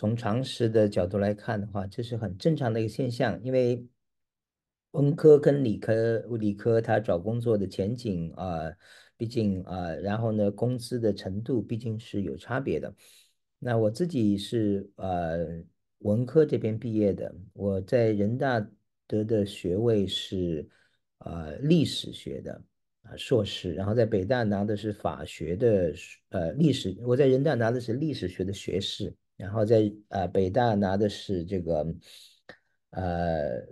从常识的角度来看的话，这是很正常的一个现象。因为文科跟理科、理科，它找工作的前景啊，毕竟啊，然后呢，工资的程度毕竟是有差别的。那我自己是呃文科这边毕业的，我在人大得的学位是呃历史学的啊硕士，然后在北大拿的是法学的呃历史，我在人大拿的是历史学的学士。然后在啊北大拿的是这个，呃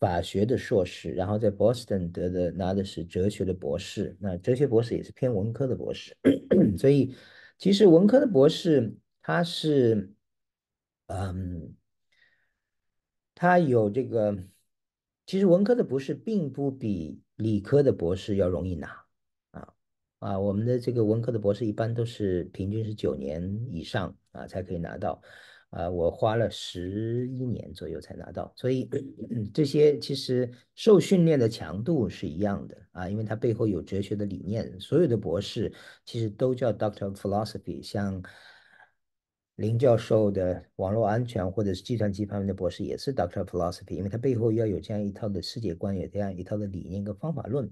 法学的硕士，然后在 Boston 得的拿的是哲学的博士。那哲学博士也是偏文科的博士，所以其实文科的博士他是，嗯，他有这个，其实文科的博士并不比理科的博士要容易拿。啊，我们的这个文科的博士一般都是平均是九年以上啊才可以拿到，啊，我花了十一年左右才拿到，所以这些其实受训练的强度是一样的啊，因为它背后有哲学的理念，所有的博士其实都叫 Doctor Philosophy，像林教授的网络安全或者是计算机方面的博士也是 Doctor Philosophy，因为它背后要有这样一套的世界观，有这样一套的理念跟方法论。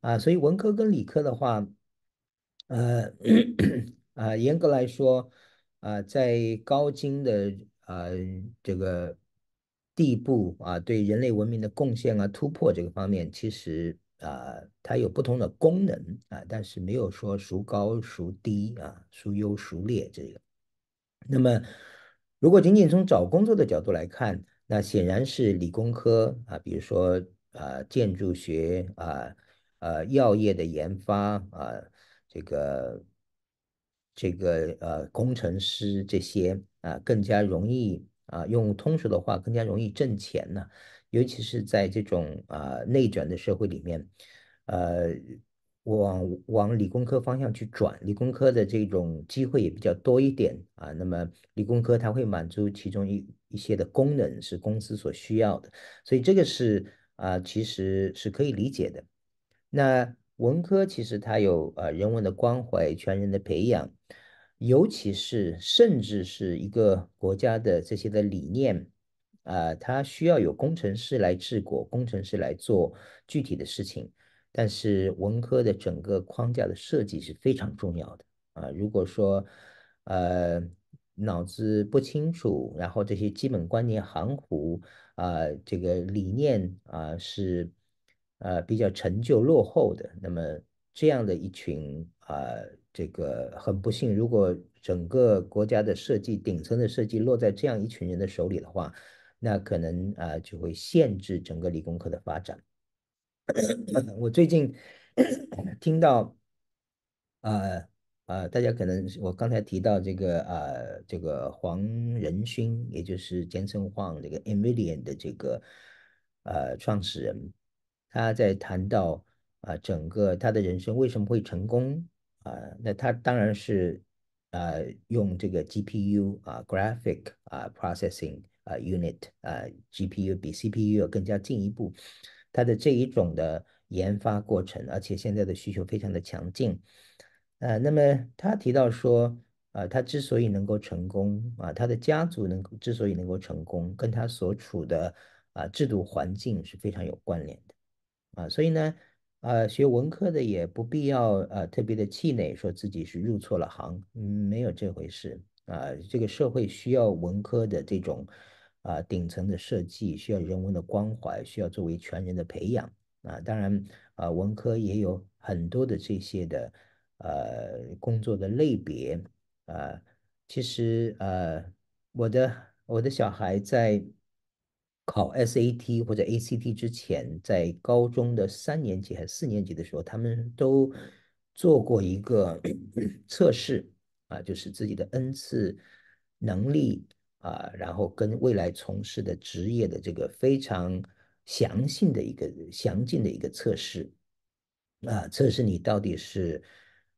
啊，所以文科跟理科的话，呃，啊，严格来说，啊，在高精的啊这个地步啊，对人类文明的贡献啊、突破这个方面，其实啊，它有不同的功能啊，但是没有说孰高孰低啊，孰优孰劣这个。那么，如果仅仅从找工作的角度来看，那显然是理工科啊，比如说啊，建筑学啊。呃，药业的研发啊，这个这个呃，工程师这些啊，更加容易啊，用通俗的话，更加容易挣钱呢。尤其是在这种啊内卷的社会里面，呃，往往理工科方向去转，理工科的这种机会也比较多一点啊。那么理工科它会满足其中一一些的功能是公司所需要的，所以这个是啊，其实是可以理解的。那文科其实它有啊人文的关怀、全人的培养，尤其是甚至是一个国家的这些的理念啊，它需要有工程师来治国、工程师来做具体的事情，但是文科的整个框架的设计是非常重要的啊。如果说呃脑子不清楚，然后这些基本观念含糊啊，这个理念啊是。呃，比较陈旧落后的，那么这样的一群啊，这个很不幸，如果整个国家的设计顶层的设计落在这样一群人的手里的话，那可能啊就会限制整个理工科的发展。我最近听到呃呃，大家可能我刚才提到这个呃这个黄仁勋，也就是简称黄这个 Nvidia 的这个呃创始人。他在谈到啊，整个他的人生为什么会成功啊？那他当然是啊，用这个 GPU 啊，Graphic 啊，Processing 啊，Unit 啊，GPU 比 CPU 要更加进一步。他的这一种的研发过程，而且现在的需求非常的强劲。啊，那么他提到说啊，他之所以能够成功啊，他的家族能之所以能够成功，跟他所处的啊制度环境是非常有关联的。啊，所以呢，呃，学文科的也不必要呃特别的气馁，说自己是入错了行，没有这回事啊。这个社会需要文科的这种啊顶层的设计，需要人文的关怀，需要作为全人的培养啊。当然啊，文科也有很多的这些的呃工作的类别啊。其实呃，我的我的小孩在。考 SAT 或者 ACT 之前，在高中的三年级还是四年级的时候，他们都做过一个 测试啊，就是自己的 N 次能力啊，然后跟未来从事的职业的这个非常详细的一个详尽的一个测试啊，测试你到底是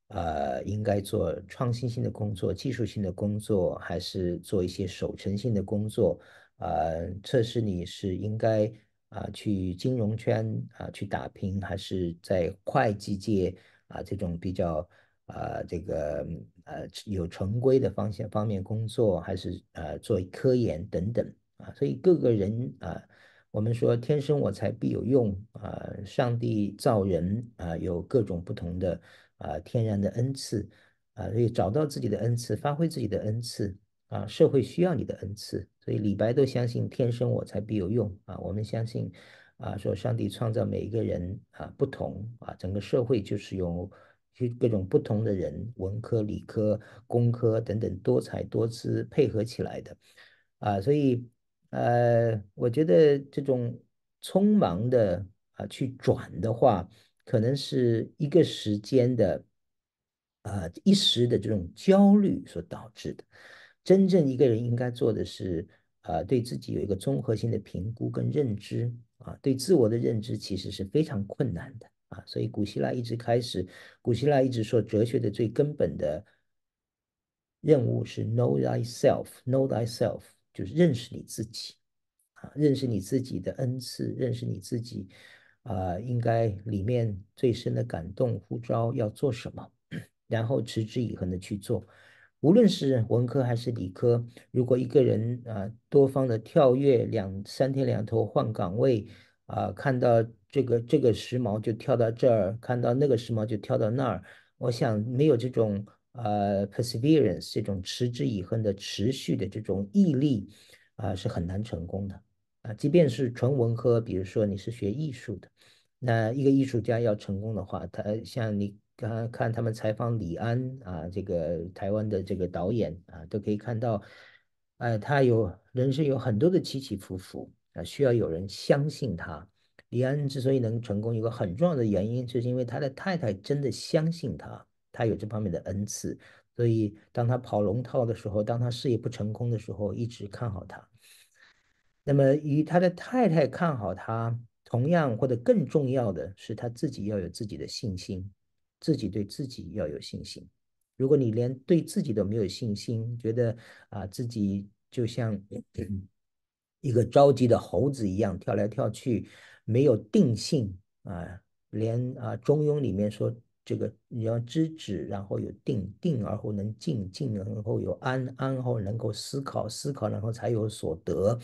啊应该做创新性的工作、技术性的工作，还是做一些守成性的工作。啊，测试你是应该啊去金融圈啊去打拼，还是在会计界啊这种比较啊这个呃有常规的方向方面工作，还是呃做科研等等啊。所以各个人啊，我们说天生我材必有用啊，上帝造人啊有各种不同的啊天然的恩赐啊，所以找到自己的恩赐，发挥自己的恩赐。啊，社会需要你的恩赐，所以李白都相信天生我才必有用。啊，我们相信，啊，说上帝创造每一个人啊不同啊，整个社会就是由就各种不同的人，文科、理科、工科等等，多才多姿配合起来的。啊，所以呃，我觉得这种匆忙的啊去转的话，可能是一个时间的啊一时的这种焦虑所导致的。真正一个人应该做的是，呃，对自己有一个综合性的评估跟认知啊，对自我的认知其实是非常困难的啊，所以古希腊一直开始，古希腊一直说哲学的最根本的任务是 know thyself，know thyself 就是认识你自己啊，认识你自己的恩赐，认识你自己啊，应该里面最深的感动呼召要做什么，然后持之以恒的去做。无论是文科还是理科，如果一个人啊多方的跳跃，两三天两头换岗位啊，看到这个这个时髦就跳到这儿，看到那个时髦就跳到那儿，我想没有这种呃 perseverance 这种持之以恒的持续的这种毅力啊，是很难成功的啊。即便是纯文科，比如说你是学艺术的，那一个艺术家要成功的话，他像你。看看他们采访李安啊，这个台湾的这个导演啊，都可以看到，哎，他有人生有很多的起起伏伏啊，需要有人相信他。李安之所以能成功，有个很重要的原因就是因为他的太太真的相信他，他有这方面的恩赐，所以当他跑龙套的时候，当他事业不成功的时候，一直看好他。那么，与他的太太看好他同样或者更重要的是，他自己要有自己的信心。自己对自己要有信心。如果你连对自己都没有信心，觉得啊自己就像一个着急的猴子一样跳来跳去，没有定性啊，连啊《中庸》里面说这个你要知止，然后有定，定而后能静，静然后有安，安后能够思考，思考然后才有所得，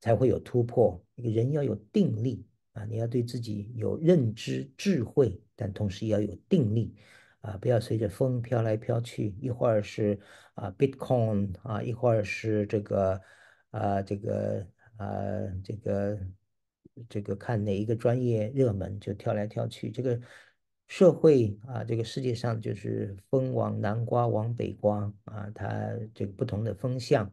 才会有突破。人要有定力。啊，你要对自己有认知智慧，但同时也要有定力，啊，不要随着风飘来飘去，一会儿是啊 Bitcoin 啊，一会儿是这个啊这个啊这个这个看哪一个专业热门就跳来跳去。这个社会啊，这个世界上就是风往南刮往北刮啊，它这个不同的风向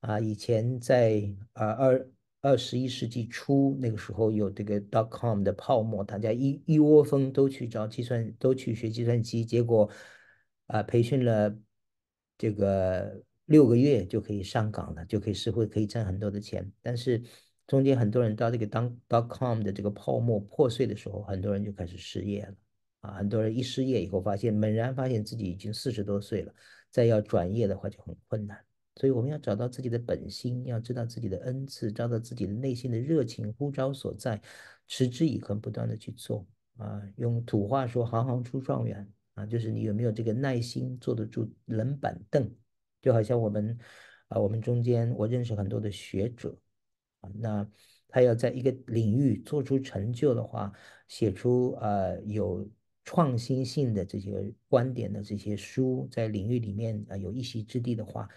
啊，以前在啊二。二十一世纪初那个时候有这个 dot com 的泡沫，大家一一窝蜂都去找计算，都去学计算机，结果啊，培训了这个六个月就可以上岗了，就可以是会可以挣很多的钱。但是中间很多人到这个当 dot com 的这个泡沫破碎的时候，很多人就开始失业了。啊，很多人一失业以后，发现猛然发现自己已经四十多岁了，再要转业的话就很困难。所以我们要找到自己的本心，要知道自己的恩赐，找到自己内心的热情呼召所在，持之以恒，不断的去做啊。用土话说，行行出状元啊，就是你有没有这个耐心，坐得住冷板凳。就好像我们啊，我们中间我认识很多的学者啊，那他要在一个领域做出成就的话，写出啊有创新性的这些观点的这些书，在领域里面啊有一席之地的话。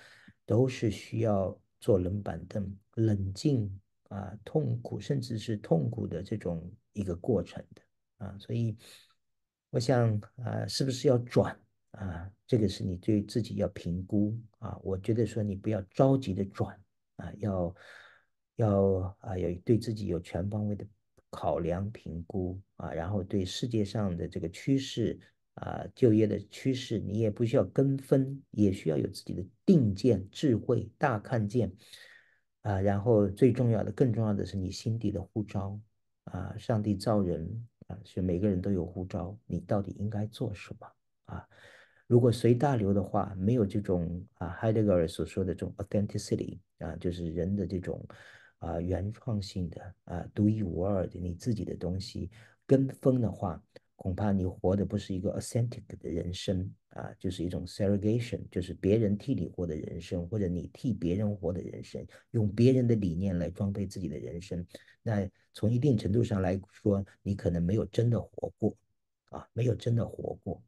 都是需要坐冷板凳、冷静啊、痛苦，甚至是痛苦的这种一个过程的啊，所以我想啊，是不是要转啊？这个是你对自己要评估啊。我觉得说你不要着急的转啊，要要啊，有对自己有全方位的考量评估啊，然后对世界上的这个趋势。啊，就业的趋势，你也不需要跟风，也需要有自己的定见、智慧、大看见啊。然后最重要的，更重要的是你心底的呼召啊。上帝造人啊，是每个人都有呼召。你到底应该做什么啊？如果随大流的话，没有这种啊，Heidegger 所说的这种 authenticity 啊，就是人的这种啊原创性的啊独一无二的你自己的东西。跟风的话。恐怕你活的不是一个 authentic 的人生啊，就是一种 s u r r o g a t i o n 就是别人替你活的人生，或者你替别人活的人生，用别人的理念来装备自己的人生，那从一定程度上来说，你可能没有真的活过，啊，没有真的活过。